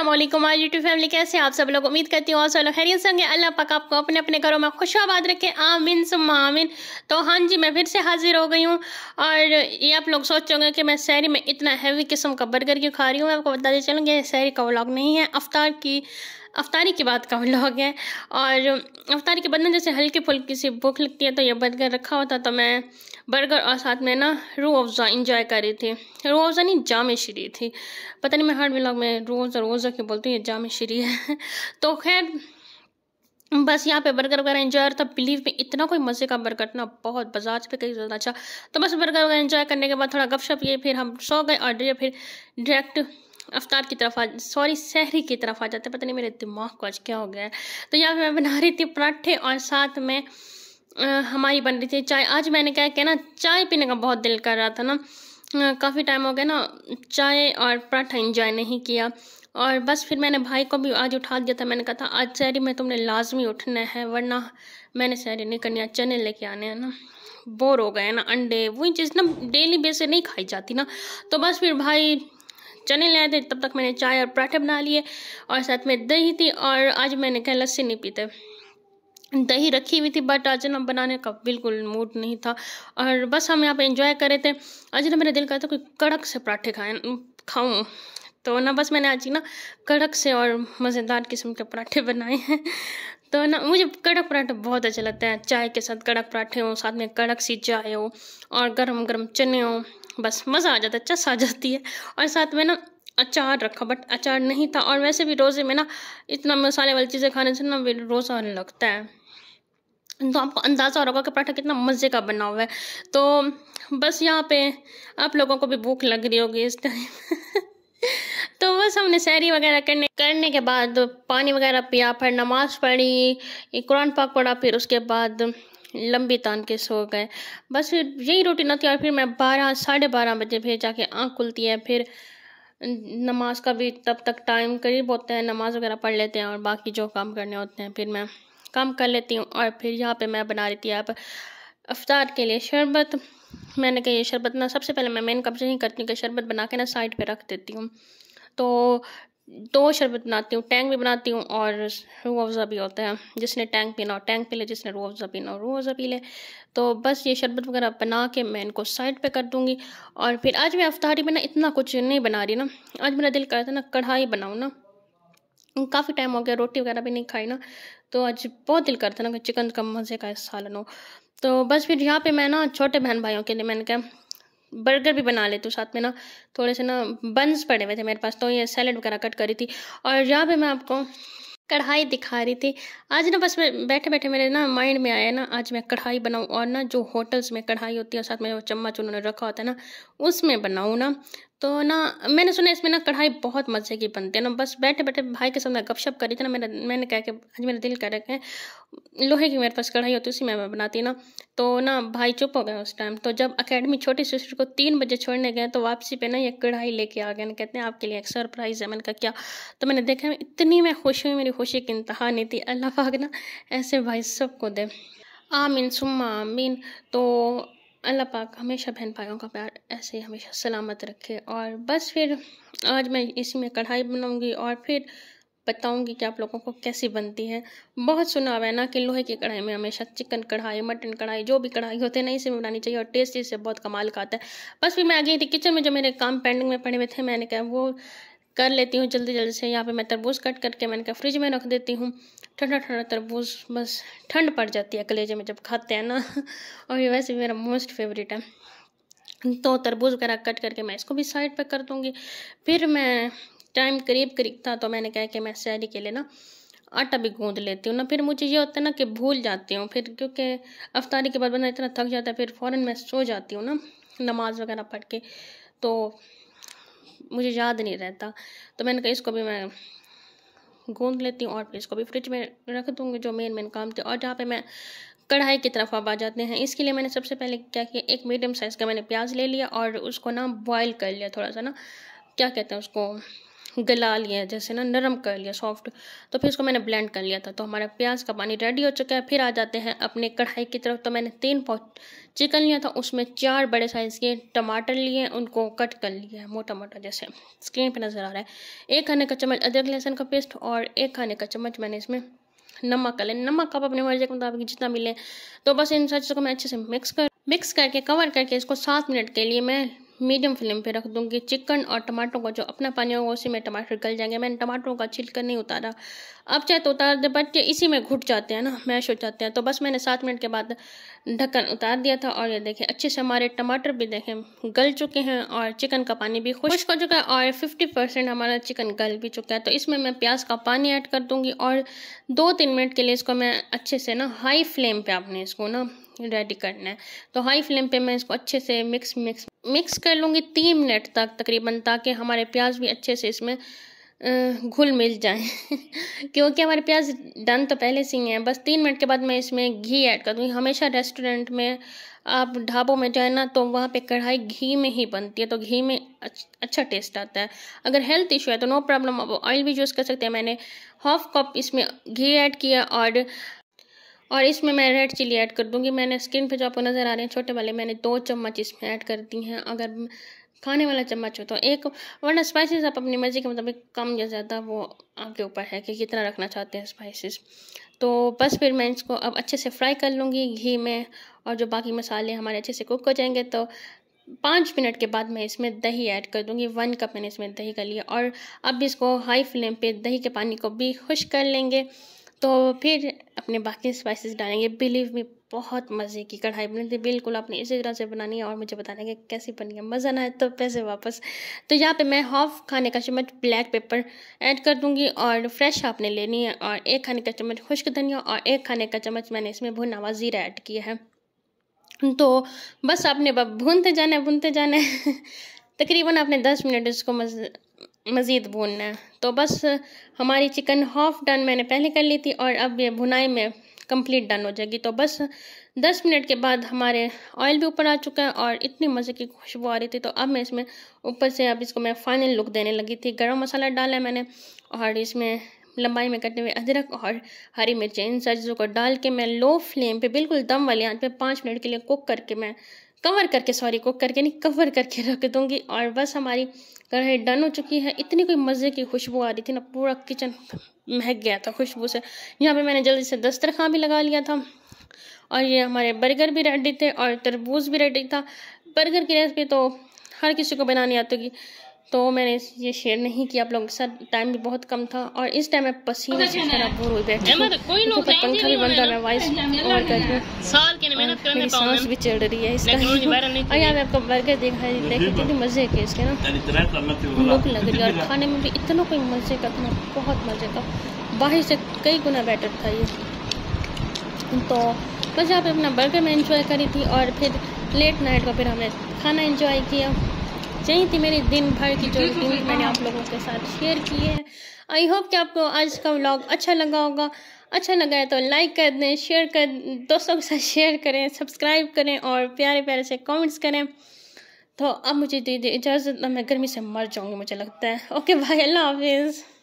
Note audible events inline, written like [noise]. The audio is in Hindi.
असलम आज यूट्यूब फैमिली कैसे आप सब लोग उम्मीद करती हूँ और सब लोग खैरियत होंगे अल्लाह पाक आपको अपने अपने घरों में खुशाबाद रखे आमिन सुम आमिन तो हाँ जी मैं फिर से हाजिर हो गई हूँ और ये आप लोग सोच होंगे कि मैं सैरी में इतना हैवी किस्म का बर्गर क्यों खा रही हूँ मैं आपको बताते चलूँगी ये सैरी का व्लॉग नहीं है अफ्तार की अफ्तारी के बाद का व्लॉग है और अफ्तारी के बाद ना जैसे हल्की फुल्की सी भूख लगती है तो यह बर्गर रखा होता तो मैं बर्गर और साथ में ना रू अफज़ा इंजॉय कर रही थी रू अफज़ा नहीं जाम शरी थी पता नहीं मैं हर व्लॉग में रू अफज़ा रोज़ के बोलती हूँ ये जाम शरी है [laughs] तो खैर बस यहाँ पे बर्गर वगैरह इंजॉय और था बिलीव में इतना कोई मज़े का बर्गर ना बहुत बजाज पे कहीं ज़्यादा अच्छा तो बस बर्गर वगैरह इन्जॉय करने के बाद थोड़ा गपशप ये फिर हम सो गए और फिर डायरेक्ट अफ्तार की तरफ आ सॉरी सहरी की तरफ आ जाते पता नहीं मेरे दिमाग को आज क्या हो गया है तो यहाँ पे मैं बना रही थी पराठे और साथ में आ, हमारी बन रही थी चाय आज मैंने क्या कहना चाय पीने का बहुत दिल कर रहा था ना काफ़ी टाइम हो गया ना चाय और पराठा इंजॉय नहीं किया और बस फिर मैंने भाई को भी आज उठा दिया था मैंने कहा था आज शहरी में तुमने लाजमी उठना है वरना मैंने सहरी नहीं करनी चने लेके आने हैं ना बोर हो गए ना अंडे वही चीज़ ना डेली बेस से नहीं खाई जाती ना तो बस फिर भाई चने ले आए थे तब तक मैंने चाय और पराठे बना लिए और साथ में दही थी और आज मैंने कहा लस्सी नहीं पीते दही रखी हुई थी बट आज ना बनाने का बिल्कुल मूड नहीं था और बस हम यहाँ पे इंजॉय कर रहे थे आज ना मेरा दिल करता कोई कड़क से पराठे खाए खाऊं तो ना बस मैंने आज ही ना कड़क से और मज़ेदार किस्म के पराठे बनाए हैं तो ना मुझे कड़क पराठे बहुत अच्छे लगते हैं चाय के साथ कड़क पराठे हो साथ में कड़क सी चाय हो और गरम गरम चने हो बस मज़ा आ जाता है चस आ जाती है और साथ में ना अचार रखा बट अचार नहीं था और वैसे भी रोज़े में ना इतना मसाले वाली चीज़ें खाने से ना रोज़ा आने लगता है तो आपको अंदाज़ा हो रहा होगा कि पराठा कितना मज़े का बना हुआ है तो बस यहाँ पे आप लोगों को भी भूख लग रही होगी इस टाइम [laughs] तो बस हमने सैरी वगैरह करने करने के बाद पानी वगैरह पिया फिर नमाज़ पढ़ी कुरान पाक पढ़ा फिर उसके बाद लंबी तान के सो गए बस फिर यही रोटी आती है और फिर मैं बारह साढ़े बारह बजे फिर जाके आँख खुलती है फिर नमाज का भी तब तक टाइम करीब होता है नमाज वगैरह पढ़ लेते हैं और बाकी जो काम करने होते हैं फिर मैं काम कर लेती हूँ और फिर यहाँ पे मैं बना रही थी आप अफ्तार के लिए शरबत मैंने कहा ये शरबत ना सबसे पहले मैं मेन कब्जे ही करती हूँ कि शरबत बना के ना साइड पे रख देती हूँ तो दो शरबत बनाती हूँ टैंक भी बनाती हूँ और रू अफ़ज़ा भी होता है जिसने टैंक पीना हो टैंक पी ले जिसने रू अफ़ज़ा पीना हो रू अफ़ज़ा पी ले तो बस ये शरबत वगैरह बना के मैं इनको साइड पे कर दूँगी और फिर आज मैं अफ्तारी में ना इतना कुछ नहीं बना रही ना आज मेरा दिल कर रहा था ना कढ़ाई बनाऊँ ना काफ़ी टाइम हो गया रोटी वगैरह भी नहीं खाई ना तो आज बहुत दिल करता ना कि चिकन का मज़े का सालन हो तो बस फिर यहाँ पे मैं ना छोटे बहन भाइयों के लिए मैंने कहा बर्गर भी बना लेती हूँ साथ में ना थोड़े से ना बंस पड़े हुए थे मेरे पास तो ये सैलड वगैरह कट करी थी और यहाँ पे मैं आपको कढ़ाई दिखा रही थी आज ना बस मैं बैठे बैठे मेरे ना माइंड में आया ना आज मैं कढ़ाई बनाऊँ और ना जो होटल्स में कढ़ाई होती है और साथ में वो चम्मच उन्होंने रखा होता है ना उसमें बनाऊँ ना तो ना मैंने सुना इसमें ना कढ़ाई बहुत मज़े की बनती है ना बस बैठे बैठे भाई के साथ गपशप कर करी थी ना मेरा मैंने कह के आज मेरा दिल कर रखे लोहे की मेरे पास कढ़ाई होती उसी में मैं बनाती ना तो ना भाई चुप हो गए उस टाइम तो जब अकेडमी छोटी सिस्टर को तीन बजे छोड़ने गए तो वापसी पे ना ये कढ़ाई लेके आ गए ना कहते हैं आपके लिए एक सरप्राइज़ है मैंने कहा क्या तो मैंने देखा इतनी मैं खुश हुई मेरी खुशी की इंतहा नहीं थी अल्लाह पाक ना ऐसे भाई सबको दे आमीन सुम्मा आमीन तो अल्लाह पाक हमेशा बहन भाइयों का प्यार ऐसे ही हमेशा सलामत रखे और बस फिर आज मैं इसी में कढ़ाई बनाऊंगी और फिर बताऊंगी कि आप लोगों को कैसी बनती है बहुत सुना हुआ है ना कि लोहे की कढ़ाई में हमेशा चिकन कढ़ाई मटन कढ़ाई जो भी कढ़ाई होते हैं ना इसे में बनानी चाहिए और टेस्ट इससे बहुत कमाल का आता है बस फिर मैं आ गई थी किचन में जो मेरे काम पेंडिंग में पड़े हुए थे मैंने कहा वो कर लेती हूँ जल्दी जल्दी से यहाँ पे मैं तरबूज कट करके मैंने कहा फ्रिज में रख देती हूँ ठंडा ठंडा तरबूज बस ठंड पड़ जाती है कलेजे में जब खाते हैं ना [laughs] और ये वैसे मेरा मोस्ट फेवरेट है तो तरबूज वगैरह कट करके मैं इसको भी साइड पर कर दूँगी फिर मैं टाइम करीब करीब था तो मैंने कहा कि मैं शहरी के लिए ना आटा भी गूँध लेती हूँ ना फिर मुझे ये होता है ना कि भूल जाती हूँ फिर क्योंकि अफ्तारी के बाद बंदा इतना थक जाता है फिर फ़ौरन मैं सो जाती हूँ ना नमाज़ वगैरह पढ़ के तो मुझे याद नहीं रहता तो मैंने कहा इसको भी मैं गूँध लेती हूँ और फिर इसको भी फ्रिज में रख दूँगी जो मेन मेन काम थे और जहाँ पे मैं कढ़ाई की तरफ अब आ जाते हैं इसके लिए मैंने सबसे पहले क्या किया एक मीडियम साइज़ का मैंने प्याज ले लिया और उसको ना बॉयल कर लिया थोड़ा सा ना क्या कहते हैं उसको गला लिया जैसे ना नरम कर लिया सॉफ्ट तो फिर इसको मैंने ब्लेंड कर लिया था तो हमारा प्याज का पानी रेडी हो चुका है फिर आ जाते हैं अपने कढ़ाई की तरफ तो मैंने तीन पाव चिकन लिया था उसमें चार बड़े साइज़ के टमाटर लिए उनको कट कर लिया है मोटा मोटा जैसे स्क्रीन पर नज़र आ रहा है एक खाने का चम्मच अदरक लहसुन का पेस्ट और एक खाने का चम्मच मैंने इसमें नमक का लें नमक आप अपने मर्जी के मुताबिक जितना मिले तो बस इन सब चीज़ों को मैं अच्छे से मिक्स कर मिक्स करके कवर करके इसको सात मिनट के लिए मैं मीडियम फ्लेम पे रख दूंगी चिकन और टमाटरों का जो अपना पानी होगा उसी में टमाटर गल जाएंगे मैंने टमाटरों का छिलकर नहीं उतारा अब चाहे तो उतार दे बट इसी में घुट जाते हैं ना मैश हो जाते हैं तो बस मैंने सात मिनट के बाद ढक्कन उतार दिया था और ये देखें अच्छे से हमारे टमाटर भी देखें गल चुके हैं और चिकन का पानी भी खुश्क हो चुका है और फिफ्टी परसेंट हमारा चिकन गल भी चुका है तो इसमें मैं प्याज का पानी ऐड कर दूँगी और दो तीन मिनट के लिए इसको मैं अच्छे से ना हाई फ्लेम पर आपने इसको ना रेडी करना है तो हाई फ्लेम पे मैं इसको अच्छे से मिक्स मिक्स मिक्स कर लूँगी तीन मिनट तक तकरीबन ताकि हमारे प्याज भी अच्छे से इसमें घुल मिल जाए [laughs] क्योंकि हमारे प्याज डन तो पहले से ही हैं बस तीन मिनट के बाद मैं इसमें घी ऐड कर दूँगी हमेशा रेस्टोरेंट में आप ढाबों में जाए ना तो वहाँ पे कढ़ाई घी में ही बनती है तो घी में अच्छा टेस्ट आता है अगर हेल्थ इशू है तो नो प्रॉब्लम आप ऑयल भी यूज़ कर सकते हैं मैंने हाफ कप इसमें घी ऐड किया और और इसमें मैं रेड चिली ऐड कर दूँगी मैंने स्किन पे जो आपको नज़र आ रहे हैं छोटे वाले मैंने दो चम्मच इसमें ऐड कर दी हैं अगर खाने वाला चम्मच हो तो एक वरना स्पाइसेस आप अपनी मर्ज़ी के मुताबिक कम या ज़्यादा वो आपके ऊपर है कि कितना रखना चाहते हैं स्पाइसेस तो बस फिर मैं इसको अब अच्छे से फ्राई कर लूँगी घी में और जो बाकी मसाले हमारे अच्छे से कुक हो जाएंगे तो पाँच मिनट के बाद मैं इसमें दही ऐड कर दूँगी वन कप मैंने इसमें दही कर लिया और अब इसको हाई फ्लेम पे दही के पानी को भी खुश कर लेंगे तो फिर अपने बाकी स्पाइसेस डालेंगे बिलीव में बहुत मज़े की कढ़ाई बनी थी बिल्कुल आपने इसी तरह से बनानी है और मुझे बताना है कि कैसी बनी है मज़ा ना है तो पैसे वापस तो यहाँ पे मैं हाफ खाने का चम्मच ब्लैक पेपर ऐड कर दूंगी और फ्रेश आपने लेनी है और एक खाने का चम्मच खुश्क धनिया और एक खाने का चम्मच मैंने इसमें भुना हुआ ज़ीरा ऐड किया है तो बस आपने भूनते जाना है भूनते जाना है [laughs] तकरीबन आपने दस मिनट इसको मज़ मज़ीद भूनना है तो बस हमारी चिकन हाफ डन मैंने पहले कर ली थी और अब ये भुनाई में कंप्लीट डन हो जाएगी तो बस दस मिनट के बाद हमारे ऑयल भी ऊपर आ चुका है और इतनी मज़े की खुशबू आ रही थी तो अब मैं इसमें ऊपर से अब इसको मैं फाइनल लुक देने लगी थी गर्म मसाला डाला है मैंने और इसमें लंबाई में कटे हुए अदरक और हरी मिर्चें इन सब्जियों चीज़ों को डाल के मैं लो फ्लेम पे बिल्कुल दम वाली आंच पे पाँच मिनट के लिए कुक करके मैं कवर करके सॉरी कुक करके नहीं कवर करके रख दूँगी और बस हमारी कढ़ाई डन हो चुकी है इतनी कोई मज़े की खुशबू आ रही थी ना पूरा किचन महक गया था खुशबू से यहाँ पे मैंने जल्दी से दस्तरखा भी लगा लिया था और ये हमारे बर्गर भी रेडी थे और तरबूज भी रेडी था बर्गर की रेसिपी तो हर किसी को बनानी आती होगी तो मैंने ये शेयर नहीं किया आप लोगों के साथ टाइम भी बहुत कम था और इस टाइम मैं पसीने से बोर हो गया था पंखा भी बंद कर वॉइस ओवर कर रही मेरी सांस भी चढ़ रही है इसका और यहाँ पे आपको बर्गर देखा देखिए कितनी मज़े के इसके ना तो भूख लग रही है और खाने में भी इतना कोई मज़े का था बहुत मज़े का बाहर से कई गुना बेटर था ये तो बस यहाँ पे अपना बर्गर में इंजॉय करी थी और फिर लेट नाइट का फिर हमने खाना इंजॉय किया चाहिए थी मेरी दिन भर की जो रूटीन मैंने हाँ। आप लोगों के साथ शेयर की है आई होप कि आपको आज का व्लॉग अच्छा लगा होगा अच्छा लगा है तो लाइक कर दें शेयर कर दोस्तों के साथ शेयर करें सब्सक्राइब करें और प्यारे प्यारे से कमेंट्स करें तो अब मुझे दीजिए इजाज़त मैं गर्मी से मर जाऊँगी मुझे लगता है ओके भाई अल्लाह हाफिज़